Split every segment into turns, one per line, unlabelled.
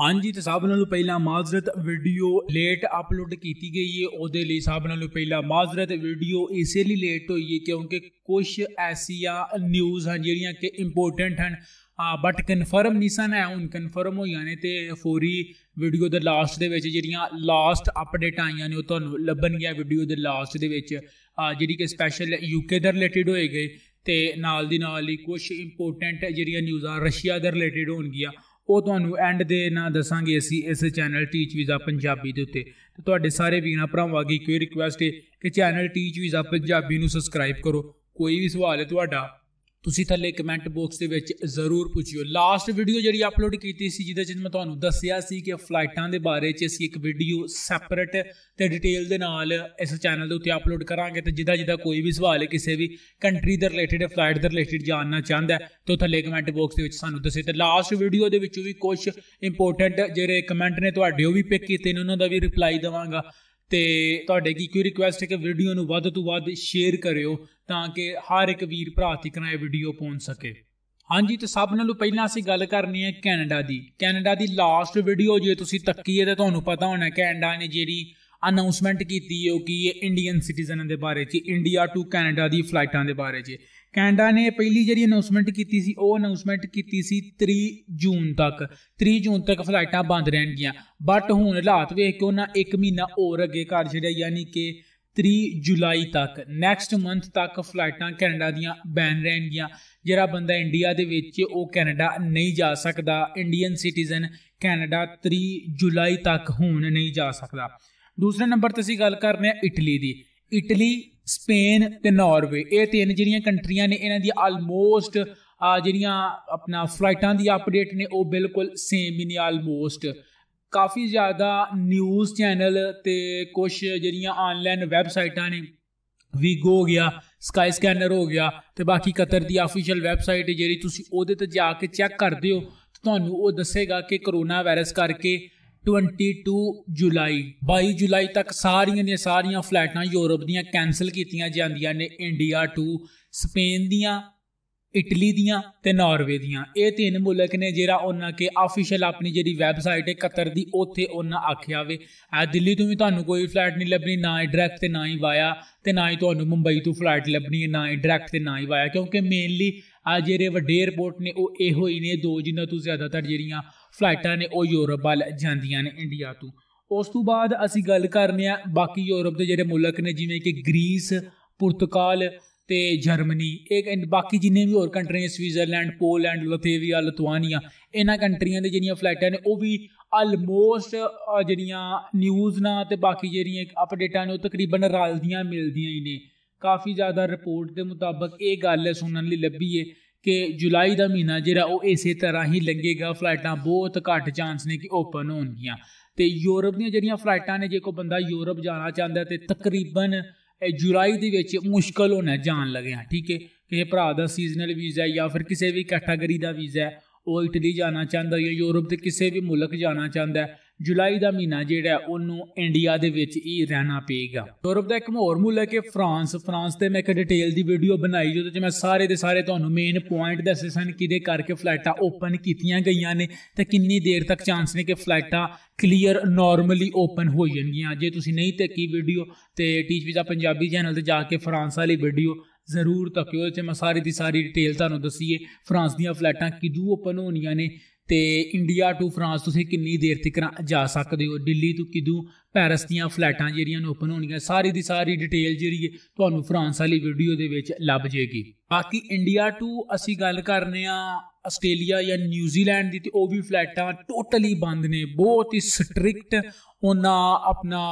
ਹਾਂਜੀ ਤੇ ਸਭ ਨਾਲੋਂ ਪਹਿਲਾਂ ਮਾਜ਼ਰਤ ਵੀਡੀਓ ਲੇਟ ਅਪਲੋਡ ਕੀਤੀ ਗਈ ਹੈ ਉਹਦੇ ਲਈ ਸਭ ਨਾਲੋਂ ਪਹਿਲਾਂ ਮਾਜ਼ਰਤ ਵੀਡੀਓ ਇਸੇ ਲਈ ਲੇਟ ਹੋਈ ਹੈ ਕਿਉਂਕਿ ਕੁਝ ਐਸੀਆਂ ਨਿਊਜ਼ ਹਨ ਜਿਹੜੀਆਂ ਕਿ ਇੰਪੋਰਟੈਂਟ ਹਨ ਬਟ ਕਨਫਰਮ ਨਹੀਂ ਸਨ ਹੈ ਹੁਣ ਕਨਫਰਮ ਹੋ ਯਾਨੀ ਤੇ ਫੋਰੀ ਵੀਡੀਓ ਦੇ ਲਾਸਟ ਦੇ ਵਿੱਚ ਜਿਹੜੀਆਂ ਲਾਸਟ ਅਪਡੇਟ ਆਈਆਂ ਨੇ ਉਹ ਤੁਹਾਨੂੰ ਲੱਭਣ ਗਿਆ ਵੀਡੀਓ ਦੇ ਲਾਸਟ ਦੇ ਵਿੱਚ ਜਿਹੜੀ ਕਿ ਸਪੈਸ਼ਲ ਯੂਕੇ ਦੇ ਰਿਲੇਟਡ ਹੋਏਗੇ ਤੇ ਨਾਲ ਦੀ ਨਾਲ ਹੀ ਕੁਝ ਇੰਪੋਰਟੈਂਟ ਜਿਹੜੀਆਂ ਨਿਊਜ਼ਾਂ ਰਸ਼ੀਆ ਦੇ ਰਿਲੇਟਡ ਹੋਣਗੀਆਂ ਉਹ ਤੁਹਾਨੂੰ ਐਂਡ ਦੇ ਨਾਲ ਦੱਸਾਂਗੇ ਅਸੀਂ ਇਸ ਚੈਨਲ ਟੀਚ ਵੀਜ਼ਾ ਪੰਜਾਬੀ ਦੇ ਉੱਤੇ ਤੇ ਤੁਹਾਡੇ ਸਾਰੇ ਵੀਰਾਂ ਭਰਾਵਾਂ ਅੱਗੇ ਕੋਈ ਰਿਕੁਐਸਟ ਹੈ ਕਿ ਚੈਨਲ ਟੀਚ ਵੀਜ਼ਾ ਪੰਜਾਬੀ ਨੂੰ ਸਬਸਕ੍ਰਾਈਬ ਕਰੋ ਕੋਈ ਵੀ ਸਵਾਲ ਹੈ ਤੁਹਾਡਾ ਤੁਸੀਂ ਥੱਲੇ ਕਮੈਂਟ ਬਾਕਸ ਦੇ ਵਿੱਚ ਜ਼ਰੂਰ ਪੁੱਛਿਓ ਲਾਸਟ ਵੀਡੀਓ ਜਿਹੜੀ ਅਪਲੋਡ ਕੀਤੀ ਸੀ ਜਿਹਦੇ ਵਿੱਚ ਮੈਂ ਤੁਹਾਨੂੰ ਦੱਸਿਆ ਸੀ ਕਿ ਫਲਾਈਟਾਂ ਦੇ ਬਾਰੇ 'ਚ ਅਸੀਂ ਇੱਕ ਵੀਡੀਓ ਸੈਪਰੇਟ ਤੇ ਡਿਟੇਲ ਦੇ ਨਾਲ ਇਸ ਚੈਨਲ ਦੇ ਉੱਤੇ ਅਪਲੋਡ ਕਰਾਂਗੇ ਤੇ ਜਿਹਦਾ ਜਿਹਦਾ ਕੋਈ ਵੀ ਸਵਾਲ ਹੈ ਕਿਸੇ ਵੀ ਕੰਟਰੀ ਦੇ ਰਿਲੇਟਡ ਫਲਾਈਟ ਦੇ ਰਿਲੇਟਡ ਜਾਣਨਾ ਚਾਹੁੰਦਾ ਹੈ ਤਾਂ ਥੱਲੇ ਕਮੈਂਟ ਬਾਕਸ ਦੇ ਵਿੱਚ ਸਾਨੂੰ ਦੱਸੇ ਤੇ ਲਾਸਟ ਵੀਡੀਓ ਦੇ ਵਿੱਚ ਵੀ ਕੁਝ ਇੰਪੋਰਟੈਂਟ ਜਿਹੜੇ ਕਮੈਂਟ ਨੇ ਤੁਹਾਡੇ ਉਹ ਵੀ ਪਿਕ ਕੀਤੇ ਨੇ ਉਹਨਾਂ ਦਾ ਵੀ ਰਿਪਲਾਈ ਦਵਾਂਗਾ ਤੇ ਤੁਹਾਡੇ ਕੀ ਕੋਈ ਰਿਕੁਐਸਟ ਹੈ ਕਿ ਵੀਡੀਓ ਨੂੰ ਵੱਧ ਤੋਂ ਵੱਧ ਸ਼ੇਅਰ ਕਰਿਓ ਤਾਂ ਕਿ ਹਰ ਇੱਕ ਵੀਰ ਭਰਾ ਤੱਕ ਇਹ ਵੀਡੀਓ ਪਹੁੰਚ ਸਕੇ ਹਾਂਜੀ ਤੇ ਸਭ ਨਾਲੋਂ ਪਹਿਲਾਂ ਅਸੀਂ ਗੱਲ ਕਰਨੀ ਹੈ ਕੈਨੇਡਾ ਦੀ ਕੈਨੇਡਾ ਦੀ ਲਾਸਟ ਵੀਡੀਓ ਜੇ ਤੁਸੀਂ ਤੱਕੀ ਹੈ ਤਾਂ ਤੁਹਾਨੂੰ ਪਤਾ ਹੋਣਾ ਕੈਨੇਡਾ ਨੇ ਜਿਹੜੀ ਅਨਾਉਂਸਮੈਂਟ ਕੀਤੀ ਹੈ ਉਹ ਕੀ ਹੈ ਇੰਡੀਅਨ ਸਿਟੀਜ਼ਨਾਂ ਦੇ ਬਾਰੇ 'ਚ ਇੰਡੀਆ ਟੂ ਕੈਨੇਡਾ ਦੀ ਫਲਾਈਟਾਂ ਦੇ ਬਾਰੇ 'ਚ ਕੈਨੇਡਾ ਨੇ ਪਹਿਲੀ ਜਿਹੜੀ ਅਨਾਉਂਸਮੈਂਟ ਕੀਤੀ ਸੀ ਉਹ ਅਨਾਉਂਸਮੈਂਟ ਕੀਤੀ ਸੀ 3 ਜੂਨ ਤੱਕ 3 ਜੂਨ ਤੱਕ ਫਲਾਈਟਾਂ ਬੰਦ ਰਹਿਣਗੀਆਂ ਬਟ ਹੁਣ ਹਾਲਾਤ ਵੇਖ ਕੇ ਉਹਨਾਂ 1 ਮਹੀਨਾ ਹੋਰ ਅੱਗੇ ਕਰ ਛੜਿਆ ਯਾਨੀ ਕਿ 3 ਜੁਲਾਈ ਤੱਕ ਨੈਕਸਟ ਮੰਥ ਤੱਕ ਫਲਾਈਟਾਂ ਕੈਨੇਡਾ ਦੀਆਂ ਬੈਨ ਰਹਿਣਗੀਆਂ ਜਿਹੜਾ ਬੰਦਾ ਇੰਡੀਆ ਦੇ ਵਿੱਚ ਉਹ ਕੈਨੇਡਾ ਨਹੀਂ ਜਾ ਸਕਦਾ ਇੰਡੀਅਨ ਸਿਟੀਜ਼ਨ ਕੈਨੇਡਾ 3 ਜੁਲਾਈ ਤੱਕ ਹੁਣ ਨਹੀਂ ਜਾ ਸਕਦਾ ਦੂਸਰੇ ਨੰਬਰ ਤੇ ਅਸੀਂ ਗੱਲ ਕਰਨੇ ਆ ਇਟਲੀ ਦੀ ਇਟਲੀ ਸਪੇਨ ਤੇ ਨਾਰਵੇ ਇਹ ਤਿੰਨ ਜਿਹੜੀਆਂ ਕੰਟਰੀਆਂ ਨੇ ਇਹਨਾਂ ਦੀ ਆਲਮੋਸਟ ਜਿਹੜੀਆਂ ਆਪਣਾ ਫਲਾਈਟਾਂ ਦੀ ਅਪਡੇਟ ਨੇ ਉਹ ਬਿਲਕੁਲ ਸੇਮ ਹੀ ਆਲਮੋਸਟ ਕਾਫੀ ਜ਼ਿਆਦਾ ਨਿਊਜ਼ ਚੈਨਲ ਤੇ ਕੁਝ ਜਿਹੜੀਆਂ ਆਨਲਾਈਨ ਵੈਬਸਾਈਟਾਂ ਨੇ ਵੀਗੋ ਹੋ ਗਿਆ ਸਕਾਈ ਸਕੈਨਰ ਹੋ ਗਿਆ ਤੇ ਬਾਕੀ ਕਤਰ ਦੀ ਅਫੀਸ਼ੀਅਲ ਵੈਬਸਾਈਟ ਜਿਹੜੀ ਤੁਸੀਂ ਉਹਦੇ ਤੇ ਜਾ ਕੇ ਚੈੱਕ ਕਰਦੇ ਹੋ ਤੁਹਾਨੂੰ ਉਹ ਦੱਸੇਗਾ ਕਿ ਕਰੋਨਾ ਵਾਇਰਸ ਕਰਕੇ 22 ਜੁਲਾਈ 22 ਜੁਲਾਈ ਤੱਕ ਸਾਰੀਆਂ ਦੀਆਂ ਸਾਰੀਆਂ ਫਲਾਈਟਾਂ ਯੂਰਪ ਦੀਆਂ ਕੈਨਸਲ ਕੀਤੀਆਂ ਜਾਂਦੀਆਂ ਨੇ ਇੰਡੀਆ ਟੂ ਸਪੇਨ ਦੀਆਂ ਇਟਲੀ ਦੀਆਂ ਤੇ ਨਾਰਵੇ ਦੀਆਂ ਇਹ ਤਿੰਨ ਮੁਲਕ ਨੇ ਜਿਹੜਾ ਉਹਨਾਂ ਕੇ ਆਫੀਸ਼ੀਅਲ ਆਪਣੀ ਜਿਹੜੀ ਵੈਬਸਾਈਟ ਹੈ ਕਤਰ ਦੀ ਉੱਥੇ ਉਹਨਾਂ ਆਖਿਆ ਵੇ ਆ ਦਿੱਲੀ ਤੋਂ ਵੀ ਤੁਹਾਨੂੰ ਕੋਈ ਫਲਾਈਟ ਨਹੀਂ ਲੱਭਣੀ ਨਾ ਹੀ ਡਾਇਰੈਕਟ ਤੇ ਨਾ ਹੀ ਵਾਇਆ ਤੇ ਨਾ ਹੀ ਤੁਹਾਨੂੰ ਮੁੰਬਈ ਤੋਂ ਫਲਾਈਟ ਲੱਭਣੀ ਹੈ ਨਾ ਹੀ ਡਾਇਰੈਕਟ ਤੇ ਨਾ ਹੀ ਵਾਇਆ ਕਿਉਂਕਿ ਮੇਨਲੀ ਆ ਜਿਹੜੇ ਵੱਡੇ 에어ਪੋਰਟ ਨੇ ਉਹ ਇਹੋ ਹੀ ਨੇ ਦੋ ਜਿੰਨਾ ਤੋਂ ਜ਼ਿਆਦਾਤਰ ਜਿਹੜੀਆਂ ਫਲਾਈਟਾਂ ਨੇ ਉਹ ਯੂਰਪ ਵੱਲ ਜਾਂਦੀਆਂ ਨੇ ਇੰਡੀਆ ਤੋਂ ਉਸ ਤੋਂ ਬਾਅਦ ਅਸੀਂ ਗੱਲ ਕਰਨੇ ਆ ਬਾਕੀ ਯੂਰਪ ਦੇ ਜਿਹੜੇ ਮੁਲਕ ਨੇ ਜਿਵੇਂ ਕਿ ਗ੍ਰੀਸ ਪੁਰਤਗਾਲ ਤੇ ਜਰਮਨੀ ਇਹ ਬਾਕੀ ਜਿੰਨੇ ਵੀ ਹੋਰ ਕੰਟਰੀਆਂ ਸਵਿਟਜ਼ਰਲੈਂਡ ਪੋਲੈਂਡ ਲਥੇਵੀਆ ਲਤਵਾਨੀਆ ਇਹਨਾਂ ਕੰਟਰੀਆਂ ਦੇ ਜਿਹੜੀਆਂ ਫਲਾਈਟਾਂ ਨੇ ਉਹ ਵੀ ਆਲਮੋਸਟ ਜਿਹੜੀਆਂ ਨਿਊਜ਼ ਨਾਲ ਤੇ ਬਾਕੀ ਜਿਹੜੀਆਂ ਅਪਡੇਟਾਂ ਨੇ ਉਹ ਤਕਰੀਬਨ ਰਲਦੀਆਂ ਮਿਲਦੀਆਂ ਹੀ ਨੇ ਕਾਫੀ ਜ਼ਿਆਦਾ ਰਿਪੋਰਟ ਦੇ ਮੁਤਾਬਕ ਇਹ ਗੱਲ ਸੁਣਨ ਲਈ ਲੱਭੀ ਏ ਕਿ ਜੁਲਾਈ ਦਾ ਮਹੀਨਾ ਜਿਹੜਾ ਉਹ ਇਸੇ ਤਰ੍ਹਾਂ ਹੀ ਲੱਗੇਗਾ ਫਲਾਈਟਾਂ ਬਹੁਤ ਘੱਟ ਚਾਂਸ ਨੇ ਕਿ ਓਪਨ ਹੋਣਗੀਆਂ ਤੇ ਯੂਰਪ ਦੀਆਂ ਜਿਹੜੀਆਂ ਫਲਾਈਟਾਂ ਨੇ ਜੇ ਕੋਈ ਬੰਦਾ ਯੂਰਪ ਜਾਣਾ ਚਾਹੁੰਦਾ ਤੇ ਤਕਰੀਬਨ ਜੁਲਾਈ ਦੇ ਵਿੱਚ ਮੁਸ਼ਕਲ ਹੋਣਾ ਜਾਣ ਲੱਗਿਆ ਠੀਕ ਹੈ ਕਿ ਇਹ ਭਰਾ ਦਾ ਸੀਜ਼ਨਲ ਵੀਜ਼ਾ ਜਾਂ ਫਿਰ ਕਿਸੇ ਵੀ ਕੈਟਾਗਰੀ ਦਾ ਵੀਜ਼ਾ ਉਹ ਇਟਲੀ ਜਾਣਾ ਚਾਹੁੰਦਾ ਜਾਂ ਯੂਰਪ ਦੇ ਕਿਸੇ ਵੀ ਮੁਲਕ ਜਾਣਾ ਚਾਹੁੰਦਾ ਹੈ ਜੁਲਾਈ ਦਾ ਮਹੀਨਾ ਜਿਹੜਾ ਉਹਨੂੰ ਇੰਡੀਆ ਦੇ ਵਿੱਚ ਹੀ ਰਹਿਣਾ ਪਏਗਾ ਯੂਰਪ ਦਾ ਇੱਕ ਹੋਰ ਮੂਲ ਹੈ ਫਰਾਂਸ ਫਰਾਂਸ ਤੇ ਮੈਂ ਇੱਕ ਡਿਟੇਲ ਦੀ ਵੀਡੀਓ ਬਣਾਈ ਜਿਹਦੇ ਵਿੱਚ ਮੈਂ ਸਾਰੇ ਦੇ ਸਾਰੇ ਤੁਹਾਨੂੰ ਮੇਨ ਪੁਆਇੰਟ ਦੱਸੇ ਸਨ ਕਿਦੇ ਕਰਕੇ ਫਲਾਈਟਾਂ ਓਪਨ ਕੀਤੀਆਂ ਗਈਆਂ ਨੇ ਤੇ ਕਿੰਨੀ ਦੇਰ ਤੱਕ ਚਾਂਸ ਨੇ ਕਿ ਫਲਾਈਟਾਂ ਕਲੀਅਰ ਨਾਰਮਲੀ ਓਪਨ ਹੋ ਜਾਣਗੀਆਂ ਜੇ ਤੁਸੀਂ ਨਹੀਂ ਤੱਕੀ ਵੀਡੀਓ ਤੇ ਟੀਚ ਵੀਜ਼ਾ ਪੰਜਾਬੀ ਚੈਨਲ ਤੇ ਜਾ ਕੇ ਫਰਾਂਸ ਵਾਲੀ ਵੀਡੀਓ ਜ਼ਰੂਰ ਤੱਕਿਓ ਤੇ ਮੈਂ ਸਾਰੀ ਦੀ ਸਾਰੀ ਡਿਟੇਲ ਤੁਹਾਨੂੰ ਦੱਸੀਏ ਫਰਾਂਸ ਦੀਆਂ ਫਲਾਈਟਾਂ ਕਿਦੋਂ ਓਪਨ ਹੋਣੀਆਂ ਨੇ ਤੇ ਇੰਡੀਆ ਟੂ ਫਰਾਂਸ ਤੁਸੀਂ ਕਿੰਨੀ ਦੇਰ ਤੱਕ ਜਾ ਸਕਦੇ ਹੋ ਦਿੱਲੀ ਤੋਂ ਕਿਦੋਂ ਪੈਰਿਸ ਦੀਆਂ ਫਲੈਟਾਂ ਜਿਹੜੀਆਂ ਨੇ ਓਪਨ ਹੋਣਗੀਆਂ ਸਾਰੀ ਦੀ ਸਾਰੀ ਡਿਟੇਲ ਜਿਹੜੀ ਹੈ ਤੁਹਾਨੂੰ ਫਰਾਂਸ ਵਾਲੀ ਵੀਡੀਓ ਦੇ ਵਿੱਚ ਲੱਭ ਜੇਗੀ ਬਾਕੀ ਇੰਡੀਆ ਟੂ ਅਸੀਂ ਗੱਲ ਕਰਨੇ ਆ ਆਸਟ੍ਰੇਲੀਆ ਜਾਂ ਨਿਊਜ਼ੀਲੈਂਡ ਦੀ ਤੇ ਉਹ ਵੀ ਫਲੈਟਾਂ ਟੋਟਲੀ ਬੰਦ ਨੇ ਬਹੁਤ ਹੀ ਸਟ੍ਰਿਕਟ ਉਹਨਾਂ ਆਪਣਾ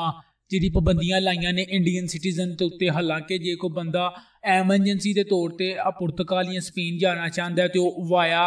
ਜਿਹੜੀ ਪਾਬੰਦੀਆਂ ਲਾਈਆਂ ਨੇ ਇੰਡੀਅਨ ਸਿਟੀਜ਼ਨ ਤੇ ਉੱਤੇ ਹਾਲਾਂਕਿ ਜੇ ਕੋਈ ਬੰਦਾ ਐਮਰਜੈਂਸੀ ਦੇ ਤੌਰ ਤੇ ਆ ਪੁਰਤਗਾਲ ਜਾਂ ਸਪੇਨ ਜਾਣਾ ਚਾਹੁੰਦਾ ਤੇ ਉਹ ਵਾਇਆ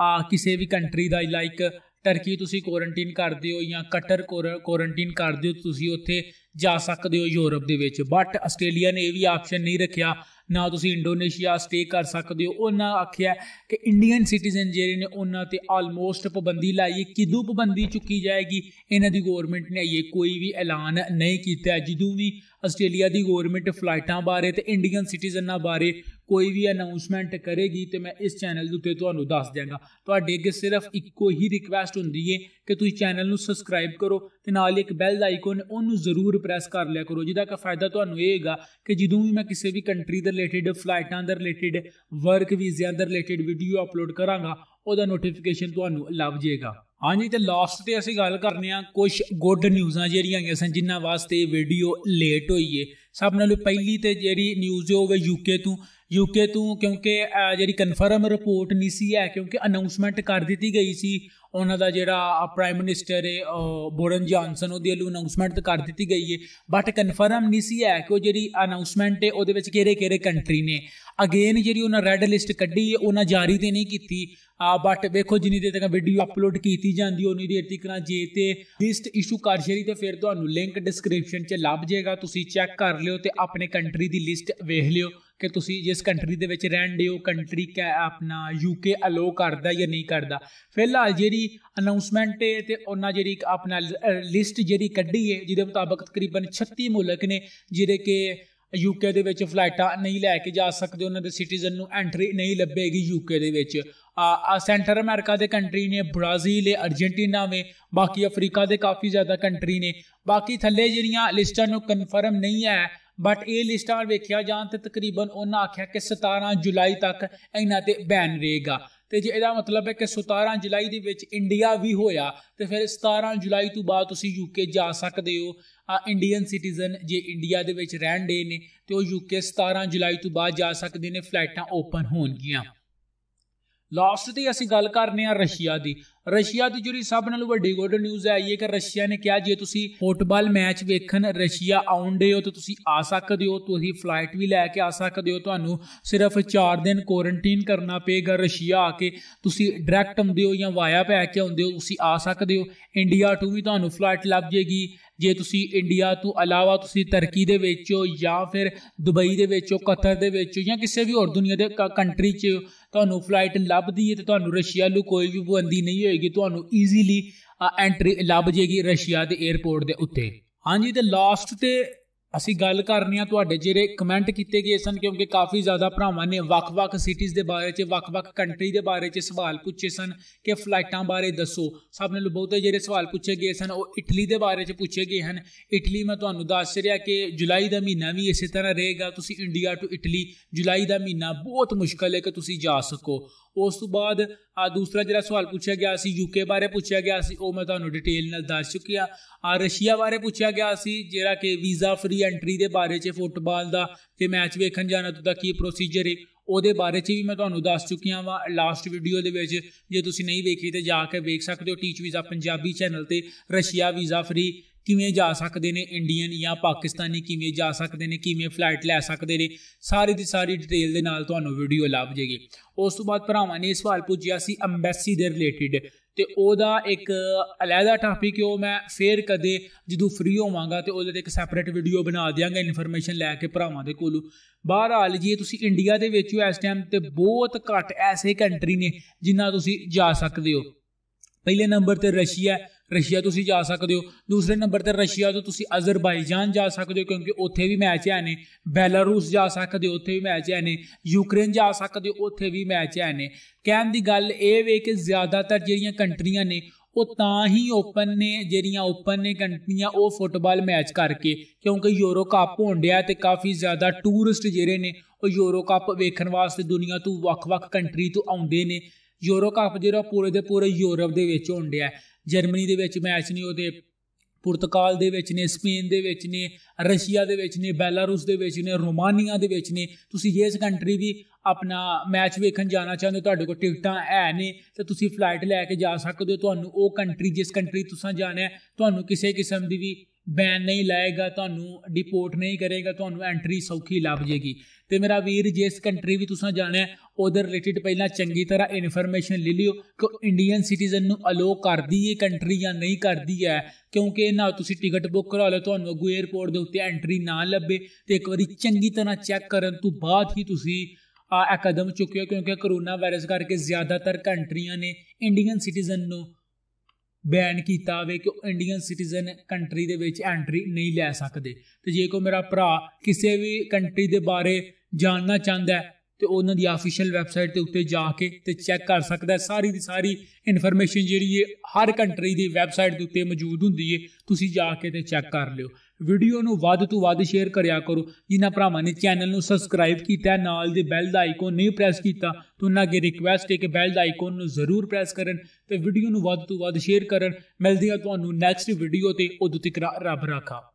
ਆ ਕਿਸੇ ਵੀ ਕੰਟਰੀ ਦਾ ਲਾਈਕ ਟਰਕੀ ਤੁਸੀਂ ਕੁਆਰੰਟਾਈਨ ਕਰਦੇ ਹੋ ਜਾਂ ਕਟਰ ਕੁਆਰੰਟਾਈਨ ਕਰਦੇ ਹੋ ਤੁਸੀਂ ਉੱਥੇ ਜਾ ਸਕਦੇ ਹੋ ਯੂਰਪ ਦੇ ਵਿੱਚ ਬਟ ਆਸਟ੍ਰੇਲੀਆ ਨੇ ਇਹ ਵੀ ਆਪਸ਼ਨ ਨਹੀਂ ਰੱਖਿਆ ਨਾ ਤੁਸੀਂ ਇੰਡੋਨੇਸ਼ੀਆ ਸਟੇ ਕਰ ਸਕਦੇ ਹੋ ਉਹਨਾਂ ਆਖਿਆ ਕਿ ਇੰਡੀਅਨ ਸਿਟੀਜ਼ਨ ਜਿਹੜੇ ਨੇ ਉਹਨਾਂ ਤੇ ਆਲਮੋਸਟ ਪਾਬੰਦੀ ਲਾਈ ਕਿਦੋਂ ਪਾਬੰਦੀ ਚੁੱਕੀ ਜਾਏਗੀ ਇਹਨਾਂ ਦੀ ਗਵਰਨਮੈਂਟ ਨੇ ਇਹ ਕੋਈ ਵੀ ਐਲਾਨ ਨਹੀਂ ਕੀਤਾ ਜਦੋਂ ਵੀ ਆਸਟ੍ਰੇਲੀਆ ਦੀ ਗਵਰਨਮੈਂਟ ਫਲਾਈਟਾਂ ਬਾਰੇ ਤੇ ਇੰਡੀਅਨ ਸਿਟੀਜ਼ਨਾਂ ਬਾਰੇ ਕੋਈ ਵੀ ਅਨਾਉਂਸਮੈਂਟ ਕਰੇਗੀ ਤੇ ਮੈਂ ਇਸ ਚੈਨਲ ਦੇ ਉੱਤੇ ਤੁਹਾਨੂੰ ਦੱਸ ਦਿਆਂਗਾ ਤੁਹਾਡੇ ਅੱਗੇ ਸਿਰਫ ਇੱਕੋ ਹੀ ਰਿਕਵੈਸਟ ਹੁੰਦੀ ਹੈ ਕਿ ਤੁਸੀਂ ਚੈਨਲ ਨੂੰ ਸਬਸਕ੍ਰਾਈਬ ਕਰੋ ਤੇ ਨਾਲ ਇੱਕ ਬੈਲ ਦਾ ਆਈਕਨ ਉਹਨੂੰ ਜ਼ਰੂਰ ਪ੍ਰੈਸ ਕਰ ਲਿਆ ਕਰੋ ਜਿਹਦਾ ਕਿ ਫਾਇਦਾ ਤੁਹਾਨੂੰ ਇਹ ਹੈਗਾ ਕਿ ਜਦੋਂ ਵੀ ਮੈਂ ਕਿਸੇ ਵੀ ਕੰਟਰੀ ਦੇ ਰਿਲੇਟਡ ਫਲਾਈਟਾਂ ਦੇ ਰਿਲੇਟਡ ਵਰਕ ਵੀਜ਼ਿਆਂ ਦੇ ਰਿਲੇਟਡ ਵੀਡੀਓ ਅਪਲੋਡ ਕਰਾਂਗਾ ਉਹਦਾ ਨੋਟੀਫਿਕੇਸ਼ਨ ਤੁਹਾਨੂੰ ਲੱਭ ਜਾਏਗਾ ਹਾਂਜੀ ਤੇ ਲਾਸਟ ਤੇ ਅਸੀਂ ਗੱਲ ਕਰਨੇ ਆ ਕੁਝ ਗੁੱਡ ਨਿਊਜ਼ਾਂ ਜਿਹੜੀਆਂ ਆਈਆਂ ਸਨ ਜਿਨ੍ਹਾਂ ਵਾਸਤੇ ਵੀਡੀਓ ਲੇਟ ਹੋਈ ਏ ਸਭ ਨਾਲੋਂ ਪਹਿਲੀ ਤੇ ਜਿਹੜੀ ਨਿਊਜ਼ ਹੋਵੇ ਯੂਕੇ ਤੋਂ ਯੂਕੇ ਤੋਂ ਕਿਉਂਕਿ ਜਿਹੜੀ ਕਨਫਰਮ ਰਿਪੋਰਟ ਨਹੀਂ ਸੀ ਹੈ ਕਿਉਂਕਿ ਅਨਾਉਂਸਮੈਂਟ ਕਰ ਦਿੱਤੀ ਗਈ ਸੀ ਉਹਨਾਂ ਦਾ ਜਿਹੜਾ ਪ੍ਰਾਈਮ ਮਿਨਿਸਟਰ ਹੈ ਬੋਰਨ ਜਾਨਸਨ ਉਹਦੀ ਵੱਲੋਂ ਅਨਾਉਂਸਮੈਂਟ ਕਰ ਦਿੱਤੀ ਗਈ ਹੈ ਬਟ ਕਨਫਰਮ ਨਹੀਂ ਸੀ ਹੈ ਕਿ ਉਹ ਜਿਹੜੀ ਅਨਾਉਂਸਮੈਂਟ ਹੈ ਉਹਦੇ ਵਿੱਚ ਕਿਹੜੇ-ਕਿਹੜੇ ਕੰਟਰੀ ਨੇ ਅਗੇਨ ਜਿਹੜੀ ਉਹਨਾਂ ਰੈੱਡ ਲਿਸਟ ਕੱਢੀ ਹੈ ਉਹਨਾਂ ਜਾਰੀ ਤੇ ਨਹੀਂ ਕੀਤੀ ਆ ਬਟ ਵੇਖੋ ਜਿੰਨੀ ਦੇ ਤੱਕ ਵੀਡੀਓ ਅਪਲੋਡ ਕੀਤੀ ਜਾਂਦੀ ਉਹਨੀ ਦੇਰ ਤੱਕ ਜੇ ਤੇ ਲਿਸਟ ਇਸ਼ੂ ਕਰ ਸ਼ੇਰੀ ਤੇ ਫਿਰ ਤੁਹਾਨੂੰ ਲਿੰਕ ਡਿਸਕ੍ਰਿਪਸ਼ਨ 'ਚ ਲੱਭ ਜਾਏਗਾ ਤੁਸੀਂ ਚੈੱਕ ਕਰ ਲਿਓ ਤੇ ਆਪਣੇ ਕੰਟਰੀ ਦੀ ਲਿਸਟ ਵੇਖ ਲਿਓ ਕਿ ਤੁਸੀਂ ਜਿਸ ਕੰਟਰੀ ਦੇ ਵਿੱਚ ਰਹਿੰਦੇ ਹੋ ਕੰਟਰੀ ਕਾ ਆਪਣਾ ਯੂਕੇ ਅਲੋ ਕਰਦਾ ਜਾਂ ਨਹੀਂ ਕਰਦਾ ਫਿਲਹਾਲ ਜਿਹੜੀ ਅਨਾਉਂਸਮੈਂਟ ਹੈ ਤੇ ਉਹਨਾਂ ਜਿਹੜੀ ਆਪਣਾ ਲਿਸਟ ਜਿਹੜੀ ਕੱਢੀ ਹੈ ਜਿਹਦੇ ਮੁਤਾਬਕ ਤਕਰੀਬਨ 36 ਮੁਲਕ ਨੇ ਜਿਹੜੇ ਕਿ ਯੂਕੇ ਦੇ ਵਿੱਚ ਫਲਾਈਟਾਂ ਨਹੀਂ ਲੈ ਕੇ ਜਾ ਸਕਦੇ ਉਹਨਾਂ ਦੇ ਸਿਟੀਜ਼ਨ ਨੂੰ ਐਂਟਰੀ ਨਹੀਂ ਲੱਭੇਗੀ ਯੂਕੇ ਦੇ ਵਿੱਚ ਆ ਸੈਂਟਰ ਅਮਰੀਕਾ ਦੇ ਕੰਟਰੀ ਨੇ ਬ੍ਰਾਜ਼ੀਲ ਹੈ ਅਰਜنٹੀਨਾ ਵੇ ਬਾਕੀ ਅਫਰੀਕਾ ਦੇ ਕਾਫੀ ਜ਼ਿਆਦਾ ਕੰਟਰੀ ਨੇ ਬਾਕੀ ਥੱਲੇ ਜਿਹੜੀਆਂ ਲਿਸਟਾਂ ਨੂੰ ਕਨਫਰਮ ਨਹੀਂ ਹੈ ਬਟ ਇਹ ਲਿਸਟਾਂ ਵੇਖਿਆ ਜਾਣ ਤੇ ਤਕਰੀਬਨ ਉਹਨਾਂ ਆਖਿਆ ਕਿ 17 ਜੁਲਾਈ ਤੱਕ ਇਹਨਾਂ ਤੇ ਬੈਨ ਰਹੇਗਾ ਤੇ ਜੇ ਇਹਦਾ ਮਤਲਬ ਹੈ ਕਿ 17 ਜੁਲਾਈ ਦੇ ਵਿੱਚ ਇੰਡੀਆ ਵੀ ਹੋਇਆ ਤੇ ਫਿਰ 17 ਜੁਲਾਈ ਤੋਂ ਬਾਅਦ ਤੁਸੀਂ ਯੂਕੇ ਜਾ ਸਕਦੇ ਹੋ ਆ ਇੰਡੀਅਨ ਸਿਟੀਜ਼ਨ ਜੇ ਇੰਡੀਆ ਦੇ ਵਿੱਚ ਰਹਿਣ ਦੇ ਨੇ ਤੇ ਉਹ ਯੂਕੇ 17 ਜੁਲਾਈ ਤੋਂ ਬਾਅਦ ਜਾ ਸਕਦੇ ਨੇ ਫਲਾਈਟਾਂ ਓਪਨ ਹੋਣਗੀਆਂ ਲਾਸਟ ਦੀ ਅਸੀਂ ਗੱਲ ਕਰਨੇ ਆ ਰਸ਼ੀਆ ਦੀ ਰਸ਼ੀਆ ਦੀ ਜਿਹੜੀ ਸਭ ਨਾਲੋਂ ਵੱਡੀ ਗੁੱਡ ਨਿਊਜ਼ ਹੈ ਇਹ ਕਿ ਰਸ਼ੀਆ ਨੇ ਕਿਹਾ ਜੇ ਤੁਸੀਂ ਫੁੱਟਬਾਲ ਮੈਚ ਵੇਖਣ ਰਸ਼ੀਆ ਆਉਂਦੇ ਹੋ ਤਾਂ ਤੁਸੀਂ ਆ ਸਕਦੇ ਹੋ ਤੁਸੀਂ ਫਲਾਈਟ ਵੀ ਲੈ ਕੇ ਆ ਸਕਦੇ ਹੋ ਤੁਹਾਨੂੰ ਸਿਰਫ 4 ਦਿਨ ਕੁਆਰੰਟਾਈਨ ਕਰਨਾ ਪਏਗਾ ਰਸ਼ੀਆ ਆ ਕੇ ਤੁਸੀਂ ਡਾਇਰੈਕਟ ਹੁੰਦੇ ਹੋ ਜਾਂ ਵਾਇਆ ਪੈ ਕੇ ਹੁੰਦੇ ਹੋ ਤੁਸੀਂ ਆ ਸਕਦੇ ਹੋ ਇੰਡੀਆ ਟੂ ਵੀ ਤੁਹਾਨੂੰ ਫਲਾਈਟ ਲੱਗ ਜੇਗੀ ਜੇ ਤੁਸੀਂ ਇੰਡੀਆ ਤੋਂ ਇਲਾਵਾ ਤੁਸੀਂ ਤੁਰਕੀ ਦੇ ਵਿੱਚ ਹੋ ਜਾਂ ਫਿਰ ਦੁਬਈ ਦੇ ਵਿੱਚ ਹੋ ਕਤਰ ਦੇ ਵਿੱਚ ਹੋ ਜਾਂ ਕਿਸੇ ਵੀ ਹੋਰ ਦੁਨੀਆ ਦੇ ਕੰਟਰੀ 'ਚ ਤੁਹਾਨੂੰ ਫਲਾਈਟ ਲੱਭਦੀ ਹੈ ਤੇ ਤੁਹਾਨੂੰ ਰਸ਼ੀਆ ਨੂੰ ਕੋਈ ਵੀ ਬੰਦੀ ਨਹੀਂ ਹੋਏ ਹੋਏਗੀ ਤੁਹਾਨੂੰ ਈਜ਼ੀਲੀ ਐਂਟਰੀ ਲੱਭ ਜੇਗੀ ਰਸ਼ੀਆ ਦੇ 에어ਪੋਰਟ ਦੇ ਉੱਤੇ ਹਾਂਜੀ ਤੇ ਲਾਸਟ ਤੇ ਅਸੀਂ ਗੱਲ ਕਰਨੀ ਆ ਤੁਹਾਡੇ ਜਿਹੜੇ ਕਮੈਂਟ ਕੀਤੇ ਗਏ ਸਨ ਕਿਉਂਕਿ ਕਾਫੀ ਜ਼ਿਆਦਾ ਭਰਾਵਾਂ ਨੇ ਵੱਖ-ਵੱਖ ਸਿਟੀਜ਼ ਦੇ ਬਾਰੇ 'ਚ ਵੱਖ-ਵੱਖ ਕੰਟਰੀ ਦੇ ਬਾਰੇ 'ਚ ਸਵਾਲ ਪੁੱਛੇ ਸਨ ਕਿ ਫਲਾਈਟਾਂ ਬਾਰੇ ਦੱਸੋ ਸਭ ਨੇ ਬਹੁਤੇ ਜਿਹੜੇ ਸਵਾਲ ਪੁੱਛੇ ਗਏ ਸਨ ਉਹ ਇਟਲੀ ਦੇ ਬਾਰੇ 'ਚ ਪੁੱਛੇ ਗਏ ਹਨ ਇਟਲੀ ਮੈਂ ਤੁਹਾਨੂੰ ਦੱਸ ਰਿਹਾ ਕਿ ਜੁਲਾਈ ਦਾ ਮਹੀਨਾ ਵੀ ਇਸੇ ਤਰ੍ਹਾਂ ਰਹੇਗਾ ਤੁਸੀਂ ਇੰਡੀਆ ਟੂ ਇਟਲੀ ਜੁਲਾਈ ਦਾ ਮਹੀਨਾ ਬਹੁਤ ਮੁਸ਼ਕਲ ਹੈ ਕਿ ਤੁਸੀਂ ਜਾ ਸਕੋ ਉਸ ਤੋਂ ਬਾਅਦ ਆ ਦੂਸਰਾ ਜਿਹੜਾ ਸਵਾਲ ਪੁੱਛਿਆ ਗਿਆ ਸੀ ਯੂਕੇ ਬਾਰੇ ਪੁੱਛਿਆ ਗਿਆ ਸੀ ਉਹ ਮੈਂ ਤੁਹਾਨੂੰ ਡਿਟੇਲ ਨਾਲ ਦੱਸ ਚੁੱਕਿਆ ਆ ਰਸ਼ੀਆ ਬਾਰੇ ਪੁੱਛਿਆ ਗਿਆ ਸੀ ਜਿਹੜਾ ਕਿ ਵੀਜ਼ਾ ਫ੍ਰੀ ਐਂਟਰੀ ਦੇ ਬਾਰੇ 'ਚ ਫੁੱਟਬਾਲ ਦਾ ਤੇ ਮੈਚ ਵੇਖਣ ਜਾਣਾ ਤਾਂ ਦਾ ਕੀ ਪ੍ਰੋਸੀਜਰ ਹੈ ਉਹਦੇ ਬਾਰੇ 'ਚ ਵੀ ਮੈਂ ਤੁਹਾਨੂੰ ਦੱਸ ਚੁੱਕਿਆ ਵਾਂ ਲਾਸਟ ਵੀਡੀਓ ਦੇ ਵਿੱਚ ਜੇ ਤੁਸੀਂ ਨਹੀਂ ਵੇਖੀ ਤੇ ਜਾ ਕੇ ਵੇਖ ਸਕਦੇ ਹੋ ਟੀਚ ਵੀਜ਼ਾ ਪੰਜਾਬੀ ਚੈਨਲ ਤੇ ਰਸ਼ੀਆ ਵੀਜ਼ਾ ਫ੍ਰੀ ਕਿਵੇਂ ਜਾ ਸਕਦੇ ਨੇ ਇੰਡੀਅਨ ਜਾਂ ਪਾਕਿਸਤਾਨੀ ਕਿਵੇਂ ਜਾ ਸਕਦੇ ਨੇ ਕਿਵੇਂ ਫਲਾਈਟ ਲੈ ਸਕਦੇ ਨੇ ਸਾਰੀ ਦੀ ਸਾਰੀ ਡਿਟੇਲ ਦੇ ਨਾਲ ਤੁਹਾਨੂੰ ਵੀਡੀਓ ਲੱਭ ਜੇਗੀ ਉਸ ਤੋਂ ਬਾਅਦ ਭਰਾਵਾਂ ਨੇ ਇਹ ਸਵਾਲ ਪੁੱਛਿਆ ਸੀ ਐਮਬੈਸੀ ਦੇ ਰਿਲੇਟਡ ਤੇ ਉਹਦਾ ਇੱਕ ਅਲੱਗਾ ਟਾਪਿਕ ਉਹ ਮੈਂ ਫੇਰ ਕਦੇ ਜਦੋਂ ਫ੍ਰੀ ਹੋਵਾਂਗਾ ਤੇ ਉਹਦੇ ਤੇ ਇੱਕ ਸੈਪਰੇਟ ਵੀਡੀਓ ਬਣਾ ਦਿਆਂਗਾ ਇਨਫੋਰਮੇਸ਼ਨ ਲੈ ਕੇ ਭਰਾਵਾਂ ਦੇ ਕੋਲੋਂ ਬਹਰਾਲ ਜੀ ਤੁਸੀਂ ਇੰਡੀਆ ਦੇ ਵਿੱਚ ਹੋ ਇਸ ਟਾਈਮ ਤੇ ਬਹੁਤ ਘੱਟ ਐਸੇ ਕੰਟਰੀ ਨੇ ਜਿੰਨਾ ਤੁਸੀਂ ਜਾ ਸਕਦੇ ਹੋ ਪਹਿਲੇ ਨੰਬਰ ਤੇ ਰਸ਼ੀਆ ਰਸ਼ੀਆ ਤੁਸੀਂ ਜਾ ਸਕਦੇ ਹੋ ਦੂਸਰੇ ਨੰਬਰ ਤੇ ਰਸ਼ੀਆ ਤੋਂ ਤੁਸੀਂ ਅਜ਼ਰਬਾਈਜਾਨ ਜਾ ਸਕਦੇ ਹੋ ਕਿਉਂਕਿ ਉੱਥੇ ਵੀ ਮੈਚ ਹੈ ਨੇ ਬੈਲਾਰੂਸ ਜਾ ਸਕਦੇ ਹੋ ਉੱਥੇ ਵੀ ਮੈਚ ਹੈ ਨੇ ਯੂਕਰੇਨ ਜਾ ਸਕਦੇ ਹੋ ਉੱਥੇ ਵੀ ਮੈਚ ਹੈ ਨੇ ਕਹਿਣ ਦੀ ਗੱਲ ਇਹ ਵੇ ਕਿ ਜ਼ਿਆਦਾਤਰ ਜਿਹੜੀਆਂ ਕੰਟਰੀਆਂ ਨੇ ਉਹ ਤਾਂ ਹੀ ਓਪਨ ਨੇ ਜਿਹੜੀਆਂ ਓਪਨ ਨੇ ਕੰਟਰੀਆਂ ਉਹ ਫੁੱਟਬਾਲ ਮੈਚ ਕਰਕੇ ਕਿਉਂਕਿ ਯੂਰੋ ਕੱਪ ਹੋਣ ਡਿਆ ਤੇ ਕਾਫੀ ਜ਼ਿਆਦਾ ਟੂਰਿਸਟ ਜਿਹੜੇ ਨੇ ਉਹ ਯੂਰੋ ਕੱਪ ਵੇਖਣ ਵਾਸਤੇ ਦੁਨੀਆ ਤੋਂ ਵੱਖ-ਵੱਖ ਕੰਟਰੀ ਤੋਂ ਆਉਂਦੇ ਨੇ ਯੂਰੋ ਕੱਪ ਜਿਹੜਾ ਪੂਰੇ ਦੇ ਪੂਰੇ ਯੂਰਪ ਦੇ ਵਿੱਚ ਹੋਣ ਡਿਆ ਜਰਮਨੀ ਦੇ ਵਿੱਚ ਮੈਚ ਨਹੀਂ ਉਹਦੇ ਪੁਰਤਗਾਲ ਦੇ ਵਿੱਚ ਨੇ ਸਪੇਨ ਦੇ ਵਿੱਚ ਨੇ ਰਸ਼ੀਆ ਦੇ ਵਿੱਚ ਨੇ ਬੈਲਾਰੂਸ ਦੇ ਵਿੱਚ ਨੇ ਰੋਮਾਨੀਆ ਦੇ ਵਿੱਚ ਨੇ ਤੁਸੀਂ ਇਸ ਕੰਟਰੀ ਵੀ ਆਪਣਾ ਮੈਚ ਵੇਖਣ ਜਾਣਾ ਚਾਹੁੰਦੇ ਤੁਹਾਡੇ ਕੋਲ ਟਿਕਟਾਂ ਹੈ ਨਹੀਂ ਤੇ ਤੁਸੀਂ ਫਲਾਈਟ ਲੈ ਕੇ ਜਾ ਸਕਦੇ ਹੋ ਤੁਹਾਨੂੰ ਉਹ ਕੰਟਰੀ ਜਿਸ ਕੰਟਰੀ ਤੁਸੀਂ ਜਾਣਾ ਹੈ ਤੁਹਾਨੂੰ ਕਿਸੇ ਕਿਸਮ ਦੀ ਵੀ ਬੈਨ ਨਹੀਂ ਲਾਏਗਾ ਤੁਹਾਨੂੰ ਡਿਪੋਰਟ ਨਹੀਂ ਕਰੇਗਾ ਤੁਹਾਨੂੰ ਐਂਟਰੀ ਸੌਖੀ ਲੱਭ ਜੇਗੀ ਤੇ ਮੇਰਾ ਵੀਰ ਜਿਸ ਕੰਟਰੀ ਵੀ ਤੁਸੀਂ ਜਾਣਾ ਉਧਰ ਰਿਲੇਟਡ ਪਹਿਲਾਂ ਚੰਗੀ ਤਰ੍ਹਾਂ ਇਨਫੋਰਮੇਸ਼ਨ ਲੈ ਲਿਓ ਕਿ ਇੰਡੀਅਨ ਸਿਟੀਜ਼ਨ ਨੂੰ ਅਲੋ ਕਰਦੀ ਹੈ ਕੰਟਰੀ ਜਾਂ ਨਹੀਂ ਕਰਦੀ ਹੈ ਕਿਉਂਕਿ ਨਾ ਤੁਸੀਂ ਟਿਕਟ ਬੁੱਕ ਕਰਾ ਲਓ ਤੁਹਾਨੂੰ ਅਗੂ 에ਅਰਪੋਰਟ ਦੇ ਉੱਤੇ ਐਂਟਰੀ ਨਾ ਲੱਭੇ ਤੇ ਇੱਕ ਵਾਰੀ ਚੰਗੀ ਤਰ੍ਹਾਂ ਚੈੱਕ ਕਰਨ ਤੋਂ ਬਾਅਦ ਹੀ ਤੁਸੀਂ ਆ ਕਦਮ ਚੁੱਕਿਓ ਕਿਉਂਕਿ ਕਰੋਨਾ ਵਾਇਰਸ ਕਰਕੇ ਜ਼ਿਆਦਾਤਰ ਕੰਟਰੀਆਂ ਨੇ ਇੰਡੀਅਨ ਸਿਟੀਜ਼ਨ ਨੂੰ ਬੈਨ ਕੀਤਾ ਹੋਵੇ ਕਿ ਉਹ ਇੰਡੀਅਨ ਸਿਟੀਜ਼ਨ ਕੰਟਰੀ ਦੇ ਵਿੱਚ ਐਂਟਰੀ ਨਹੀਂ ਲੈ ਸਕਦੇ ਤੇ ਜੇ ਕੋ ਮੇਰਾ ਭਰਾ ਕਿਸੇ ਵੀ ਕੰਟਰੀ ਦੇ ਬਾਰੇ ਜਾਣਨਾ ਚਾਹੁੰਦਾ ਹੈ ਤੇ ਉਹਨਾਂ ਦੀ ਆਫੀਸ਼ੀਅਲ ਵੈਬਸਾਈਟ ਤੇ ਉੱਤੇ ਜਾ ਕੇ ਤੇ ਚੈੱਕ ਕਰ ਸਕਦਾ ਸਾਰੀ ਦੀ ਸਾਰੀ ਇਨਫੋਰਮੇਸ਼ਨ ਜਿਹੜੀ ਹੈ ਹਰ ਕੰਟਰੀ ਦੀ ਵੈਬਸਾਈਟ ਦੇ ਉੱਤੇ ਮੌਜੂਦ ਹੁੰਦੀ ਹੈ ਤੁਸੀਂ ਜਾ ਕੇ ਤੇ ਚੈੱਕ ਕਰ ਲਿਓ ਵੀਡੀਓ ਨੂੰ ਵੱਧ ਤੋਂ ਵੱਧ ਸ਼ੇਅਰ ਕਰਿਆ ਕਰੋ ਜਿਨ੍ਹਾਂ ਭਰਾਵਾਂ ਨੇ ਚੈਨਲ ਨੂੰ ਸਬਸਕ੍ਰਾਈਬ ਕੀਤਾ ਨਾਲ ਦੇ ਬੈਲ ਦਾ ਆਈਕਨ ਨਹੀਂ ਪ੍ਰੈਸ ਕੀਤਾ ਤਾਂ ਉਹਨਾਂ ਅੱਗੇ ਰਿਕੁਐਸਟ ਹੈ ਕਿ ਬੈਲ ਦਾ ਆਈਕਨ ਨੂੰ ਜ਼ਰੂਰ ਪ੍ਰੈਸ ਕਰਨ ਤੇ ਵੀਡੀਓ ਨੂੰ ਵੱਧ ਤੋਂ ਵੱਧ ਸ਼ੇਅਰ ਕਰਨ ਮਿਲਦੀ ਆ ਤੁਹਾਨੂੰ ਨੈਕਸਟ ਵੀਡੀਓ ਤੇ ਉਦੋਂ ਤੱਕ ਰੱਬ ਰਾਖਾ